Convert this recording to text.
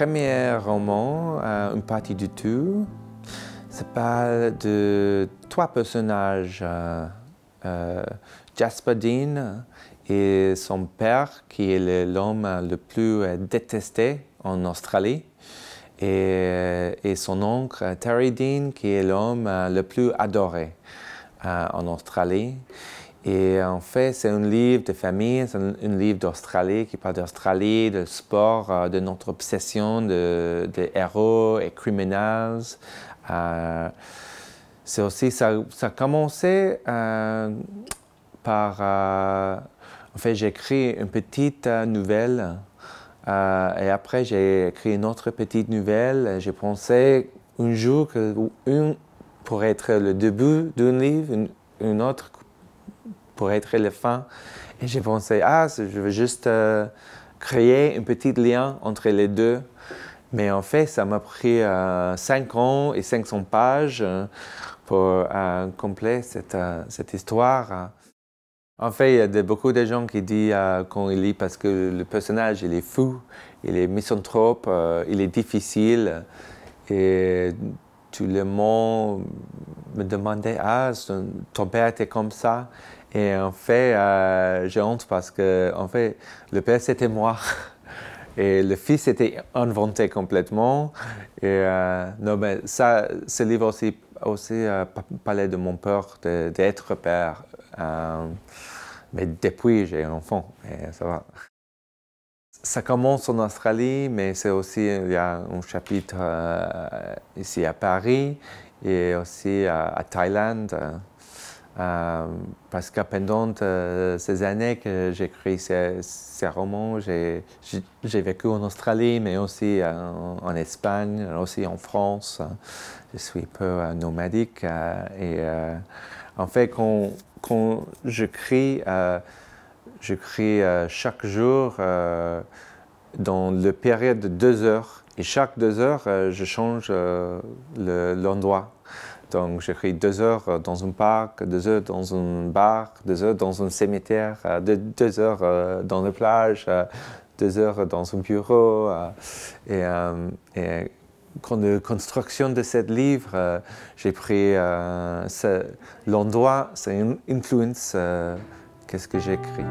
premier roman, euh, une partie du tout, C'est parle de trois personnages, euh, euh, Jasper Dean et son père, qui est l'homme le plus détesté en Australie, et, et, son oncle Terry Dean, qui est l'homme le plus adoré en Australie. Et euh, en fait, c'est un livre de famille, c'est un, livre d'Australie qui parle d'Australie, de sport, euh, de notre obsession de, de héros et criminels. Euh, c'est aussi, ça, ça a commencé par. en fait, j'ai écrit une petite nouvelle. et après, j'ai écrit une autre petite nouvelle. J'ai pensé un jour que une pourrait être le début d'un livre, une autre pour être éléphant. Et j'ai pensé, ah, je veux juste euh, créer un petit lien entre les deux. Mais en fait, ça m'a pris euh, cinq 5 ans et 500 pages euh, pour compléter cette, cette, histoire. En fait, il y a beaucoup de gens qui disent quand qu'on lit parce que le personnage, il est fou, il est misanthrope, il est difficile. Et tout le monde me demandait Ah, ton père était comme ça. Et en fait, euh, j'ai honte parce que, en fait, le père, c'était moi. Et le fils était inventé complètement. Et euh, non, mais ça, ce livre aussi, aussi euh, parlait de mon peur d'être père. mais depuis, j'ai un enfant et ça va. Ça commence en Australie, mais c'est aussi, il y a un chapitre ici à Paris et aussi euh, à, Thaïlande. Euh, euh, parce que pendant ces années que j'écris ces, romans, j'ai vécu en Australie, mais aussi en Espagne, aussi en France. Je suis un peu nomadique. et en fait, quand, quand je j'écris chaque jour dans le période de deux heures et chaque deux heures, euh, je change euh, l'endroit. Donc, j'écris deux heures euh, dans un parc, deux heures dans un bar, deux heures dans un cimetière, deux, heures dans la plage, deux heures dans un bureau. et, quand de construction de ce livre, j'ai pris l'endroit, c'est une influence, qu'est-ce que j'écris.